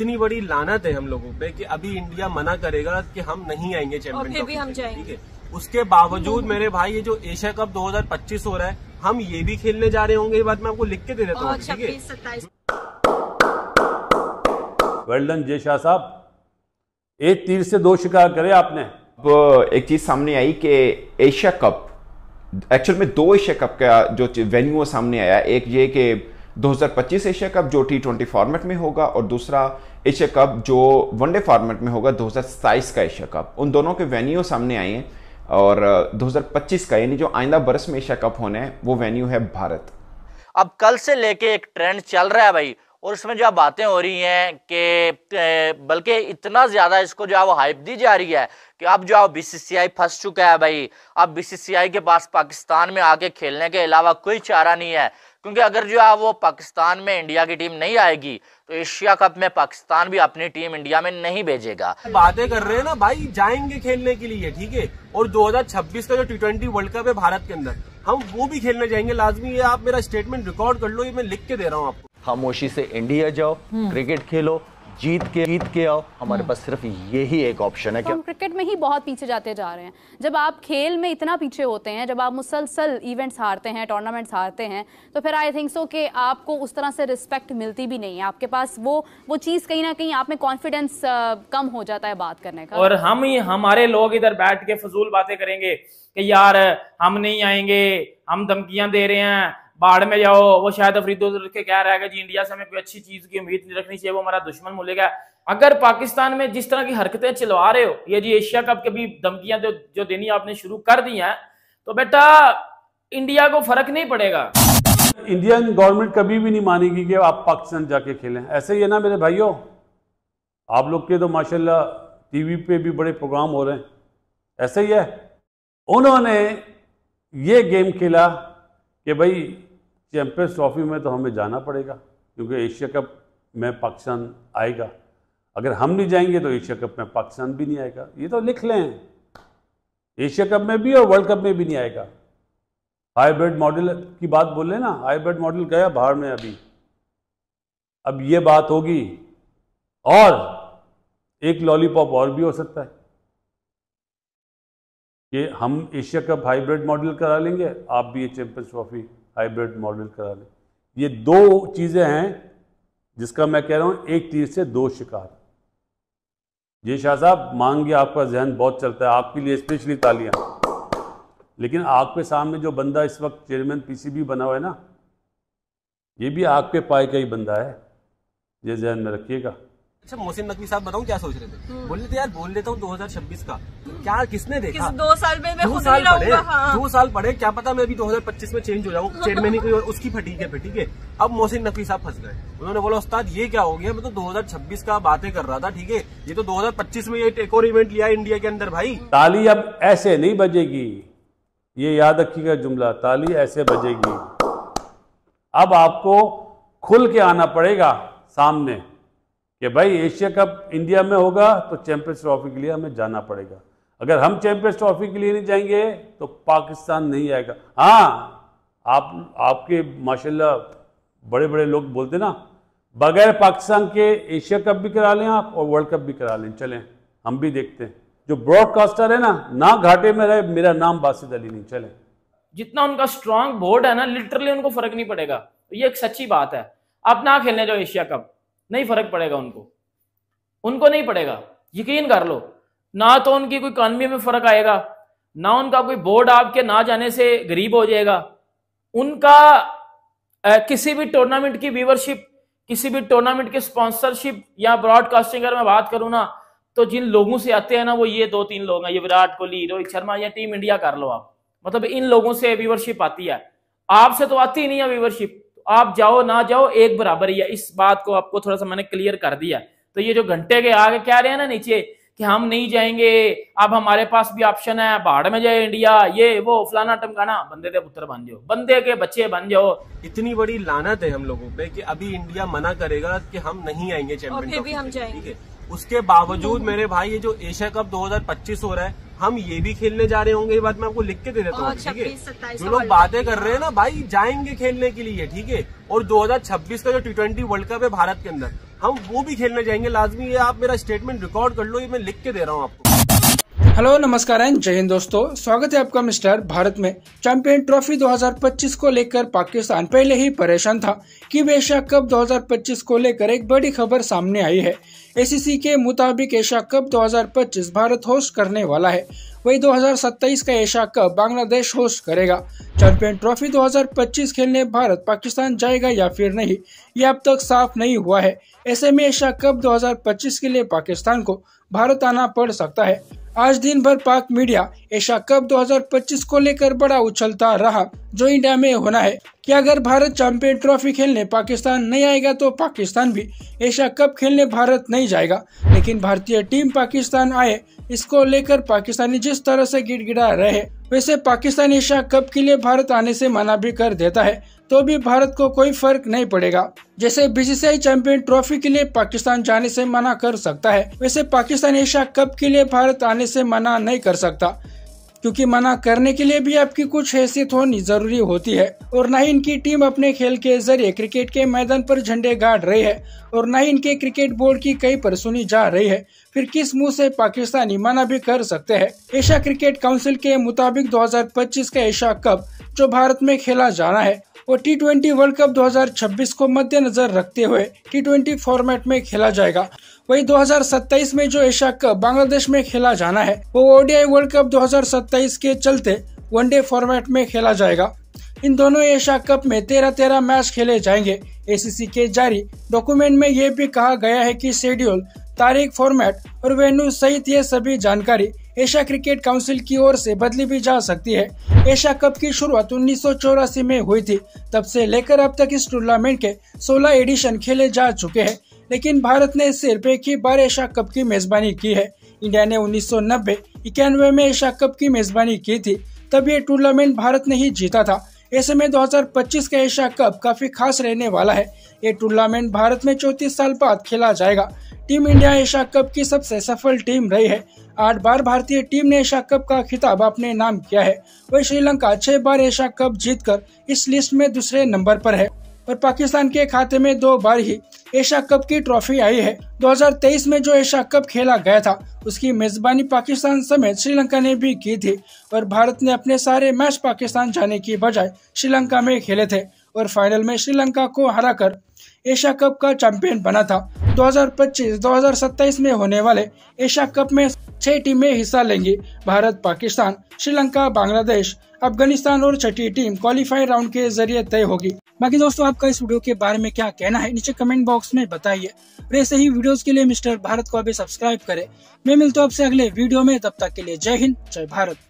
इतनी बड़ी लानत है हम लोगों पे कि अभी इंडिया मना करेगा कि हम नहीं आएंगे चैंपियन ट्रॉफी हम जाएंगे उसके बावजूद मेरे भाई ये जो एशिया कप 2025 हो रहा है हम ये भी खेलने जा रहे होंगे ये बात मैं आपको लिख के दे देता हूँ ठीक है वेल डन जय शाह साहब एक तीर से दो शिकार करे आपने अब एक चीज सामने आई कि एशिया कप एक्चुअल में दो एशिया कप का जो वेन्यू सामने आया एक ये कि 2025 एशिया कप जो टी ट्वेंटी फॉर्मेट में होगा और दूसरा एशिया कप जो वनडे फॉर्मेट में होगा 2027 का एशिया कप उन दोनों के वेन्यू सामने आए हैं और 2025 का यानी जो आइंदा बरस में एशिया कप होना है वो वेन्यू है भारत अब कल से लेके एक ट्रेंड चल रहा है भाई और इसमें जो बातें हो रही हैं कि बल्कि इतना ज़्यादा इसको जो है वो हाइप दी जा रही है कि अब जो है बीसीसीआई फंस चुका है भाई अब बीसीसीआई के पास पाकिस्तान में आके खेलने के अलावा कोई चारा नहीं है क्योंकि अगर जो है वो पाकिस्तान में इंडिया की टीम नहीं आएगी तो एशिया कप में पाकिस्तान भी अपनी टीम इंडिया में नहीं भेजेगा बातें कर रहे हैं ना भाई जाएंगे खेलने के लिए ठीक है और 2026 का जो टी ट्वेंटी वर्ल्ड कप है भारत के अंदर हम वो भी खेलने जाएंगे लाजमी ये आप मेरा स्टेटमेंट रिकॉर्ड कर लो ये मैं लिख के दे रहा हूँ आपको खामोशी से इंडिया जाओ क्रिकेट हम्म। खेलो जीत के जीत के आओ हमारे पास सिर्फ यही एक ऑप्शन है तो हम क्रिकेट में ही बहुत पीछे जाते जा रहे हैं जब आप खेल में इतना पीछे होते हैं जब आप मुसलसल इवेंट्स हारते हैं टूर्नामेंट्स हारते हैं तो फिर आई थिंक सो कि आपको उस तरह से रिस्पेक्ट मिलती भी नहीं है आपके पास वो वो चीज़ कहीं ना कहीं आप में कॉन्फिडेंस कम हो जाता है बात करने का और हम ही हमारे लोग इधर बैठ के फजूल बातें करेंगे कि यार हम नहीं आएंगे हम धमकियां दे रहे हैं बाढ़ में जाओ वो शायद अफरीदो के कह रहा है कि जी इंडिया से हमें कोई अच्छी चीज की उम्मीद नहीं रखनी चाहिए वो हमारा दुश्मन मुलेगा है अगर पाकिस्तान में जिस तरह की हरकतें चलवा रहे हो ये जी एशिया कप के भी धमकियां जो जो देनी आपने शुरू कर दी हैं तो बेटा इंडिया को फर्क नहीं पड़ेगा इंडियन गवर्नमेंट कभी भी नहीं मानेगी कि आप पाकिस्तान जाके खेलें ऐसे ही है ना मेरे भाइयों आप लोग के तो माशाल्लाह टीवी पे भी बड़े प्रोग्राम हो रहे हैं ऐसे ही है उन्होंने ये गेम खेला कि भाई चैम्पियंस ट्रॉफी में तो हमें जाना पड़ेगा क्योंकि एशिया कप में पाकिस्तान आएगा अगर हम नहीं जाएंगे तो एशिया कप में पाकिस्तान भी नहीं आएगा ये तो लिख लें एशिया कप में भी और वर्ल्ड कप में भी नहीं आएगा हाईब्रिड मॉडल की बात लें ना हाईब्रिड मॉडल गया बाहर में अभी अब ये बात होगी और एक लॉलीपॉप और भी हो सकता है कि हम एशिया कप हाइब्रिड मॉडल करा लेंगे आप भी ये चैंपियंस ट्रॉफी हाइब्रिड मॉडल करा ले ये दो चीज़ें हैं जिसका मैं कह रहा हूँ एक तीर से दो शिकार ये शाह साहब मांग आपका जहन बहुत चलता है आपके लिए स्पेशली तालियां लेकिन आपके सामने जो बंदा इस वक्त चेयरमैन पीसीबी बना हुआ है ना ये भी आपके पाए का ही बंदा है ये जहन में रखिएगा अच्छा मोहसिन नकवी साहब बताऊँ क्या सोच रहे थे हम्म। रहे थे यार बोल देता हूँ 2026 का क्या किसने देखा किस दो साल में मैं दो साल पढ़े हाँ। दो साल पढ़े क्या पता मैं अभी 2025 में चेंज हो जाऊँ चेयरमैन ही कोई और उसकी फटीक है ठीक है अब मोहसिन नकवी साहब फंस गए उन्होंने बोला उस्ताद ये क्या हो गया मैं तो छब्बीस का बातें कर रहा था ठीक है ये तो पच्चीस में ये एक और इवेंट लिया इंडिया के अंदर भाई ताली अब ऐसे नहीं बजेगी ये याद रखिएगा जुमला ताली ऐसे बजेगी अब आपको खुल के आना पड़ेगा सामने कि भाई एशिया कप इंडिया में होगा तो चैंपियंस ट्रॉफी के लिए हमें जाना पड़ेगा अगर हम चैंपियंस ट्रॉफी के लिए नहीं जाएंगे तो पाकिस्तान नहीं आएगा हाँ आप आपके माशाल्लाह बड़े बड़े लोग बोलते ना बगैर पाकिस्तान के एशिया कप भी करा लें आप और वर्ल्ड कप भी करा लें चलें हम भी देखते हैं जो ब्रॉडकास्टर है ना ना घाटे में रहे मेरा नाम बासिद अली नहीं चले जितना उनका स्ट्रांग बोर्ड है ना लिटरली उनको फर्क नहीं पड़ेगा तो ये एक सच्ची बात है आप ना खेलने जाओ एशिया कप नहीं फर्क पड़ेगा उनको उनको नहीं पड़ेगा यकीन कर लो ना तो उनकी कोई इकॉनमी में फर्क आएगा ना उनका कोई बोर्ड आपके ना जाने से गरीब हो जाएगा उनका ए, किसी भी टूर्नामेंट की व्यूवरशिप किसी भी टूर्नामेंट की स्पॉन्सरशिप या ब्रॉडकास्टिंग अगर मैं बात करूं ना तो जिन लोगों से आते हैं ना वो ये दो तीन लोग हैं ये विराट कोहली रोहित शर्मा या टीम इंडिया कर लो आप मतलब इन लोगों से व्यूवरशिप आती है आपसे तो आती ही नहीं है व्यूवरशिप आप जाओ ना जाओ एक बराबर ही है इस बात को आपको थोड़ा सा मैंने क्लियर कर दिया तो ये जो घंटे के आगे क्या रहे हैं ना नीचे कि हम नहीं जाएंगे अब हमारे पास भी ऑप्शन है बाढ़ में जाए इंडिया ये वो फलाना टमकाना बंदे के पुत्र बन जाओ बंदे के बच्चे बन जाओ इतनी बड़ी लानत है हम लोगों पे कि अभी इंडिया मना करेगा कि हम नहीं आएंगे चैंपियन फिर उसके बावजूद मेरे भाई ये जो एशिया कप 2025 हो रहा है हम ये भी खेलने जा रहे होंगे ये बात मैं आपको लिख के दे देता हूँ ठीक है जो लोग बातें कर रहे हैं ना भाई जाएंगे खेलने के लिए ठीक है और 2026 का जो टी ट्वेंटी वर्ल्ड कप है भारत के अंदर हम वो भी खेलने जाएंगे लाजमी ये आप मेरा स्टेटमेंट रिकॉर्ड कर लो ये मैं लिख के दे रहा हूँ आपको हेलो नमस्कार एंड जय हिंद दोस्तों स्वागत है आपका मिस्टर भारत में चैंपियन ट्रॉफी 2025 को लेकर पाकिस्तान पहले ही परेशान था कि एशिया कप 2025 को लेकर एक बड़ी खबर सामने आई है एसीसी के मुताबिक एशिया कप 2025 भारत होस्ट करने वाला है वही 2027 का एशिया कप बांग्लादेश होस्ट करेगा चैंपियन ट्रॉफी 2025 खेलने भारत पाकिस्तान जाएगा या फिर नहीं ये अब तक साफ नहीं हुआ है ऐसे में एशिया कप 2025 के लिए पाकिस्तान को भारत आना पड़ सकता है आज दिन भर पाक मीडिया एशिया कप 2025 को लेकर बड़ा उछलता रहा जो इंडिया में होना है कि अगर भारत चैंपियन ट्रॉफी खेलने पाकिस्तान नहीं आएगा तो पाकिस्तान भी एशिया कप खेलने भारत नहीं जाएगा लेकिन भारतीय टीम पाकिस्तान आए इसको लेकर पाकिस्तानी जिस तरह से गिड़गिड़ा रहे वैसे पाकिस्तान एशिया कप के लिए भारत आने से मना भी कर देता है तो भी भारत को कोई फर्क नहीं पड़ेगा जैसे बीसीसीआई चैंपियन ट्रॉफी के लिए पाकिस्तान जाने से मना कर सकता है वैसे पाकिस्तान एशिया कप के लिए भारत आने से मना नहीं कर सकता क्योंकि मना करने के लिए भी आपकी कुछ हैसियत होनी जरूरी होती है और न ही इनकी टीम अपने खेल के जरिए क्रिकेट के मैदान पर झंडे गाड़ रही है और न ही इनके क्रिकेट बोर्ड की कई पर सुनी जा रही है फिर किस मुंह से पाकिस्तानी मना भी कर सकते हैं एशिया क्रिकेट काउंसिल के मुताबिक 2025 का एशिया कप जो भारत में खेला जाना है और टी ट्वेंटी वर्ल्ड कप दो को मद्देनजर रखते हुए टी ट्वेंटी फॉर्मेट में खेला जाएगा वही 2027 में जो एशिया कप बांग्लादेश में खेला जाना है वो ओडीआई वर्ल्ड कप 2027 के चलते वनडे फॉर्मेट में खेला जाएगा इन दोनों एशिया कप में तेरह तेरह मैच खेले जाएंगे एसीसी के जारी डॉक्यूमेंट में ये भी कहा गया है कि शेड्यूल तारीख फॉर्मेट और वेन्यू सहित ये सभी जानकारी एशिया क्रिकेट काउंसिल की ओर से बदली भी जा सकती है एशिया कप की शुरुआत उन्नीस में हुई थी तब से लेकर अब तक इस टूर्नामेंट के 16 एडिशन खेले जा चुके हैं लेकिन भारत ने इससे रुपये की बार एशिया कप की मेजबानी की है इंडिया ने उन्नीस सौ इक्यानवे में एशिया कप की मेजबानी की थी तब ये टूर्नामेंट भारत ने ही जीता था ऐसे में 2025 का एशिया कप काफी खास रहने वाला है ये टूर्नामेंट भारत में चौतीस साल बाद खेला जाएगा टीम इंडिया एशिया कप की सबसे सफल टीम रही है आठ बार भारतीय टीम ने एशिया कप का खिताब अपने नाम किया है वही श्रीलंका छह बार एशिया कप जीतकर इस लिस्ट में दूसरे नंबर पर है और पाकिस्तान के खाते में दो बार ही एशिया कप की ट्रॉफी आई है 2023 में जो एशिया कप खेला गया था उसकी मेजबानी पाकिस्तान समेत श्रीलंका ने भी की थी और भारत ने अपने सारे मैच पाकिस्तान जाने की बजाय श्रीलंका में खेले थे और फाइनल में श्रीलंका को हराकर एशिया कप का चैंपियन बना था 2025-2027 में होने वाले एशिया कप में छह टीमें हिस्सा लेंगी भारत पाकिस्तान श्रीलंका बांग्लादेश अफगानिस्तान और छठी टीम क्वालिफाई राउंड के जरिए तय होगी बाकी दोस्तों आपका इस वीडियो के बारे में क्या कहना है नीचे कमेंट बॉक्स में बताइए और ऐसे ही वीडियोस के लिए मिस्टर भारत को अभी सब्सक्राइब करें मैं मिलता हूँ आपसे अगले वीडियो में तब तक के लिए जय हिंद जय भारत